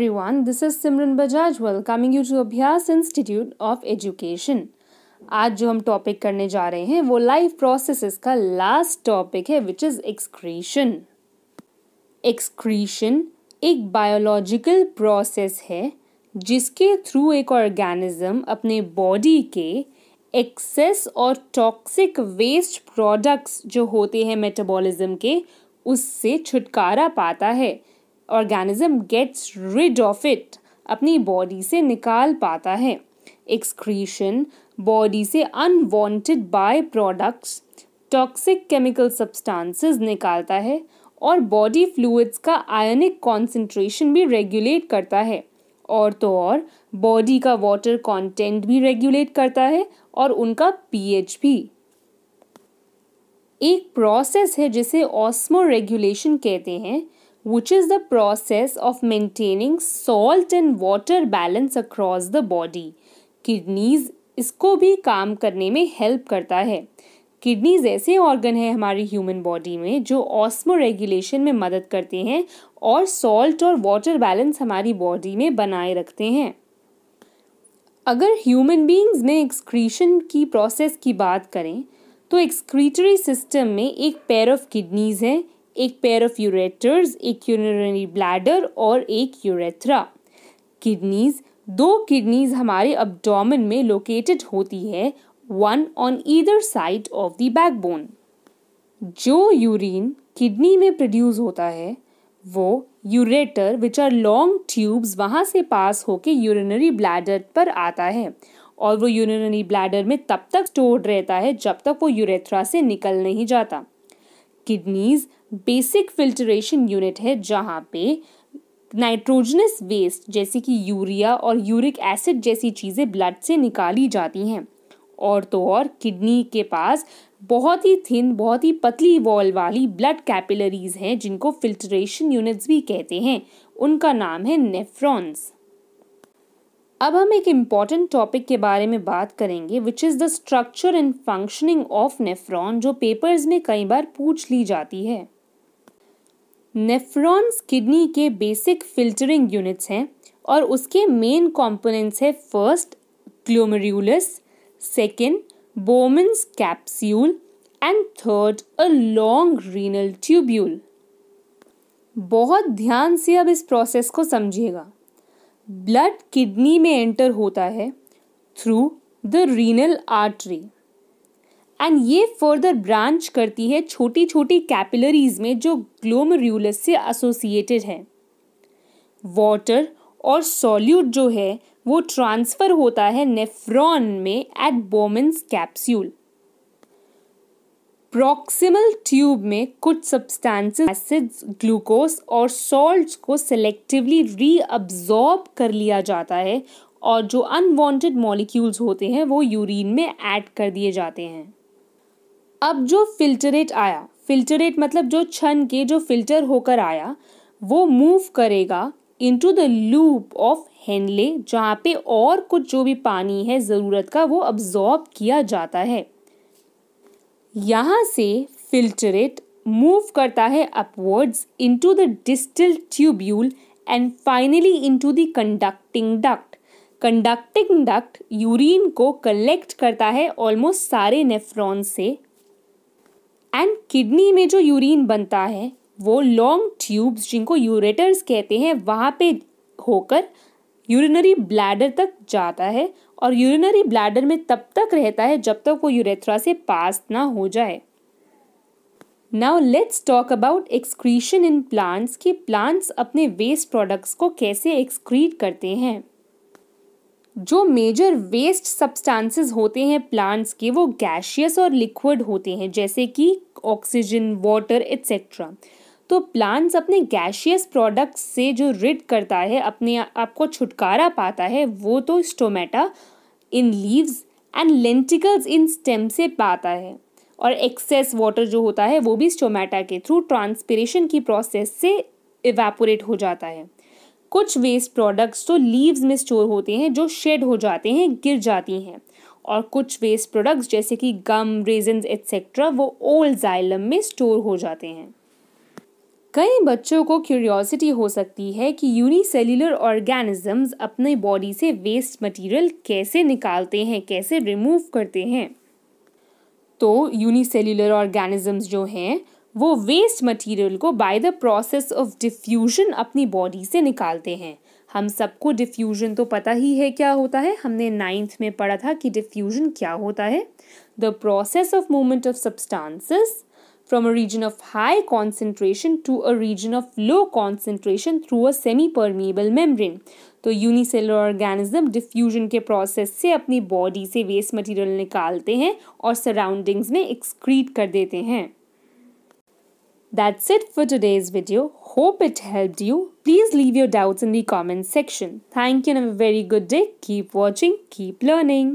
everyone, this is Simran Bajaj welcoming you to Abhyas Institute of Education. आज जो हम topic करने जा रहे हैं वो लाइफ प्रोसेसेस का लास्ट टॉपिक है विच इज एक्सक्रीशन एक्सक्रीशन एक बायोलॉजिकल प्रोसेस है जिसके थ्रू एक ऑर्गेनिज्म अपने बॉडी के एक्सेस और टॉक्सिक वेस्ट प्रोडक्ट्स जो होते हैं मेटाबॉलिज्म के उससे छुटकारा पाता है organism gets rid of it अपनी बॉडी से निकाल पाता है एक्सक्रीशन बॉडी से unwanted by products toxic chemical substances निकालता है और बॉडी फ्लूइड्स का आयनिक कॉन्सेंट्रेशन भी रेगुलेट करता है और तो और बॉडी का वाटर कंटेंट भी रेगुलेट करता है और उनका पीएच भी एक प्रोसेस है जिसे ऑस्मो रेगुलेशन कहते हैं which is the process of maintaining salt and water balance across the body. Kidneys इसको भी काम करने में हेल्प करता है किडनीज ऐसे ऑर्गन हैं हमारी ह्यूमन बॉडी में जो ऑस्मो रेगुलेशन में मदद करते हैं और सॉल्ट और वाटर बैलेंस हमारी बॉडी में बनाए रखते हैं अगर ह्यूमन बींग्स में एक्सक्रीशन की प्रोसेस की बात करें तो एक्सक्रीटरी सिस्टम में एक पेयर ऑफ किडनीज है एक पेयर ऑफ यूरेटर्स एक यूरिनरी ब्लैडर और एक यूरेथ्रा किडनीज दो किडनीज हमारे अब्डोमेन में लोकेटेड होती है one on either side of the backbone जो यूरिन किडनी में प्रोड्यूस होता है वो ureter which are long tubes वहाँ से पास होके यूरिनरी ब्लैडर पर आता है और वो यूरिनरी ब्लैडर में तब तक स्टोर्ड रहता है जब तक वो यूरेथ्रा से निकल नहीं जाता किडनीज बेसिक फिल्ट्रेशन यूनिट है जहाँ पे नाइट्रोजनस वेस्ट जैसे कि यूरिया और यूरिक एसिड जैसी चीज़ें ब्लड से निकाली जाती हैं और तो और किडनी के पास बहुत ही थिन बहुत ही पतली वॉल वाली ब्लड कैपिलरीज हैं जिनको फिल्ट्रेशन यूनिट्स भी कहते हैं उनका नाम है नेफ्रॉन्स अब हम एक इम्पॉर्टेंट टॉपिक के बारे में बात करेंगे which is the structure and functioning of nephron जो पेपर्स में कई बार पूछ ली जाती है नेफ्रॉन्स किडनी के बेसिक फिल्टरिंग यूनिट्स हैं और उसके मेन कंपोनेंट्स है first glomerulus second Bowman's capsule and third a long renal tubule बहुत ध्यान से अब इस प्रोसेस को समझिएगा ब्लड किडनी में एंटर होता है through the renal artery and ये फर्दर ब्रांच करती है छोटी छोटी कैपिलरीज में जो ग्लोमरूलस से एसोसिएटेड है वाटर और सॉल्यूट जो है वो ट्रांसफ़र होता है नेफ्रॉन में at Bowman's capsule proximal tube में कुछ सब्सटेंसेस एसिड्स ग्लूकोज और सॉल्ट्स को सेलेक्टिवली रीअब्जॉर्ब कर लिया जाता है और जो अनवांटेड मॉलिक्यूल्स होते हैं वो यूरिन में ऐड कर दिए जाते हैं अब जो फिल्टरेट आया फिल्टरेट मतलब जो छन के जो फिल्टर होकर आया वो मूव करेगा into the loop of Henle जहाँ पे और कुछ जो भी पानी है ज़रूरत का वो अब्जॉर्ब किया जाता है यहाँ से फिल्टरेट मूव करता है upwards into the distal tubule and finally into the conducting duct conducting duct urine को कलेक्ट करता है ऑलमोस्ट सारे नेफ्रॉन से एंड किडनी में जो यूरिन बनता है वो लॉन्ग ट्यूब्स जिनको यूरेटर्स कहते हैं वहाँ पे होकर यूरिनरी ब्लैडर तक जाता है और यूरिनरी ब्लैडर में तब तक रहता है जब तक वो यूरेथ्रा से पास ना हो जाए now let's talk about excretion in plants कि प्लांट्स अपने वेस्ट प्रोडक्ट्स को कैसे एक्सक्रीट करते हैं जो मेजर वेस्ट सब्सटेंसेस होते हैं प्लांट्स के वो गैशियस और लिक्विड होते हैं जैसे कि ऑक्सीजन वाटर एट्सेट्रा तो प्लांट्स अपने गैशियस प्रोडक्ट्स से जो रिड करता है अपने आप को छुटकारा पाता है वो तो stomata in leaves and lenticels in stem से पाता है और एक्सेस वाटर जो होता है वो भी स्टोमेटा के थ्रू ट्रांसपिरेशन की प्रोसेस से इवेपोरेट हो जाता है कुछ वेस्ट प्रोडक्ट्स तो लीव्स में स्टोर होते हैं जो शेड हो जाते हैं गिर जाती हैं और कुछ वेस्ट प्रोडक्ट्स जैसे कि गम रेजन एट्सेट्रा वो ओल्ड जाइलम में स्टोर हो जाते हैं कई बच्चों को क्यूरियोसिटी हो सकती है कि यूनिसेल्यूलर ऑर्गेनिजम्स अपने बॉडी से वेस्ट मटेरियल कैसे निकालते हैं कैसे रिमूव करते हैं तो यूनिसेल्युलर ऑर्गेनिजम्स जो हैं वो वेस्ट मटेरियल को by the process of diffusion अपनी बॉडी से निकालते हैं हम सबको डिफ्यूजन तो पता ही है क्या होता है हमने नाइन्थ में पढ़ा था कि डिफ्यूजन क्या होता है the process of movement of substances from a region of high concentration to a region of low concentration through a semi-permeable membrane. तो यूनिसेलर ऑर्गेनिज्म डिफ्यूजन के प्रोसेस से अपनी बॉडी से वेस्ट मटेरियल निकालते हैं और सराउंडिंग्स में एक्सक्रीट कर देते हैं That's it for today's video. Hope it helped you. Please leave your doubts in the comment section. Thank you and have a very good day. Keep watching, keep learning.